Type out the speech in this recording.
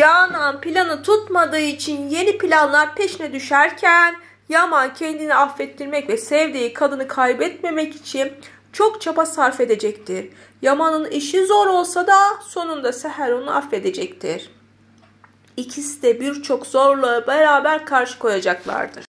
Canan planı tutmadığı için yeni planlar peşine düşerken Yaman kendini affettirmek ve sevdiği kadını kaybetmemek için çok çaba sarf edecektir. Yaman'ın işi zor olsa da sonunda Seher onu affedecektir. İkisi de birçok zorla beraber karşı koyacaklardır.